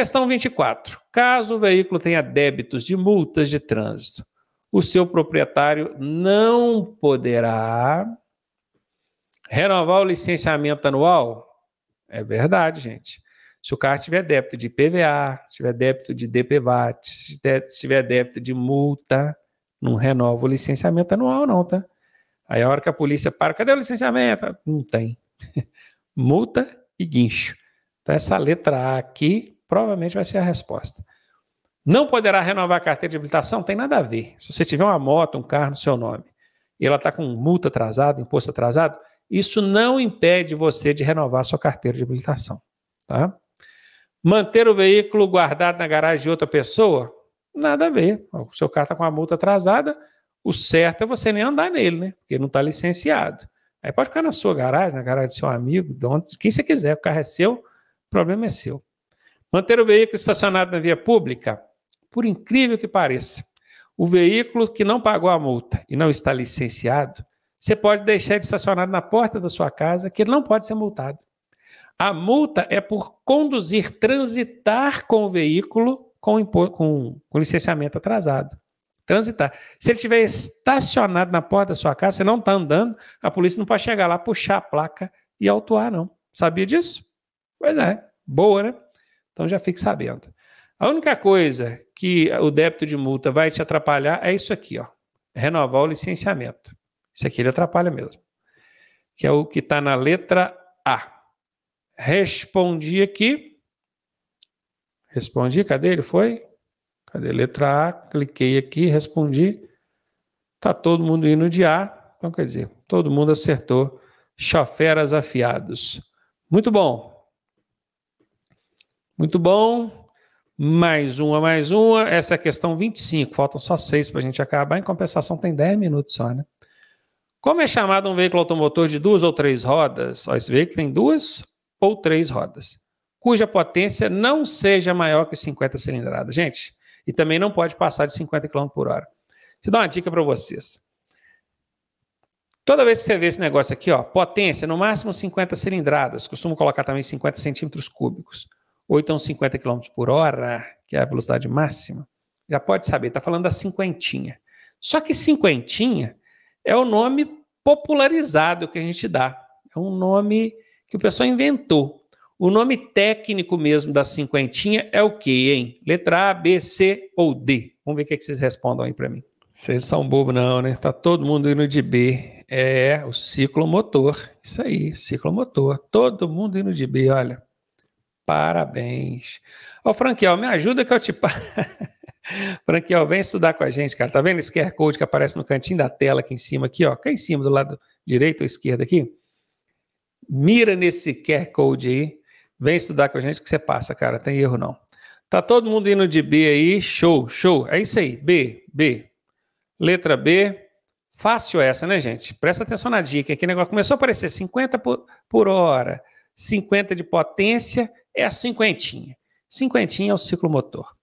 Questão 24. Caso o veículo tenha débitos de multas de trânsito, o seu proprietário não poderá renovar o licenciamento anual? É verdade, gente. Se o carro tiver débito de PVA, tiver débito de DPVAT, se tiver débito de multa, não renova o licenciamento anual, não, tá? Aí a hora que a polícia para, cadê o licenciamento? Não tem. multa e guincho. Então, essa letra A aqui Provavelmente vai ser a resposta. Não poderá renovar a carteira de habilitação? Tem nada a ver. Se você tiver uma moto, um carro no seu nome, e ela está com multa atrasada, imposto atrasado, isso não impede você de renovar sua carteira de habilitação. Tá? Manter o veículo guardado na garagem de outra pessoa? Nada a ver. O seu carro está com a multa atrasada, o certo é você nem andar nele, né? Porque não está licenciado. Aí pode ficar na sua garagem, na garagem do seu amigo, de onde, quem você quiser, o carro é seu, o problema é seu. Manter o veículo estacionado na via pública, por incrível que pareça, o veículo que não pagou a multa e não está licenciado, você pode deixar ele estacionado na porta da sua casa, que ele não pode ser multado. A multa é por conduzir, transitar com o veículo com, com, com licenciamento atrasado. Transitar. Se ele estiver estacionado na porta da sua casa, você não está andando, a polícia não pode chegar lá, puxar a placa e autuar, não. Sabia disso? Pois é. Boa, né? Então já fique sabendo. A única coisa que o débito de multa vai te atrapalhar é isso aqui, ó. Renovar o licenciamento. Isso aqui ele atrapalha mesmo. Que é o que está na letra A. Respondi aqui. Respondi, cadê ele? Foi? Cadê? Letra A, cliquei aqui, respondi. Tá todo mundo indo de A. Então, quer dizer, todo mundo acertou. Choferas afiados. Muito bom. Muito bom. Mais uma, mais uma. Essa é a questão 25. Faltam só seis para a gente acabar. Em compensação, tem 10 minutos só, né? Como é chamado um veículo automotor de duas ou três rodas? Ó, esse veículo tem duas ou três rodas, cuja potência não seja maior que 50 cilindradas. Gente, e também não pode passar de 50 km por hora. Deixa eu dar uma dica para vocês. Toda vez que você vê esse negócio aqui, ó, potência no máximo 50 cilindradas, costumo colocar também 50 centímetros cúbicos ou então 50 km por hora, que é a velocidade máxima, já pode saber, está falando da cinquentinha. Só que cinquentinha é o nome popularizado que a gente dá. É um nome que o pessoal inventou. O nome técnico mesmo da cinquentinha é o quê, hein? Letra A, B, C ou D? Vamos ver o que, é que vocês respondam aí para mim. Vocês são bobo não, né? Tá todo mundo indo de B. É, o ciclomotor. Isso aí, ciclomotor. Todo mundo indo de B, olha. Parabéns. Ó, oh, Franquiel, me ajuda que eu te. Franquiel, vem estudar com a gente, cara. Tá vendo esse QR Code que aparece no cantinho da tela aqui em cima, aqui, ó? Cá em cima, do lado direito ou esquerdo aqui? Mira nesse QR Code aí. Vem estudar com a gente que você passa, cara. Tem erro não. Tá todo mundo indo de B aí. Show, show. É isso aí. B, B. Letra B. Fácil essa, né, gente? Presta atenção na dica. Aqui o negócio começou a aparecer 50 por, por hora, 50 de potência é a cinquentinha. Cinquentinha é o ciclo motor.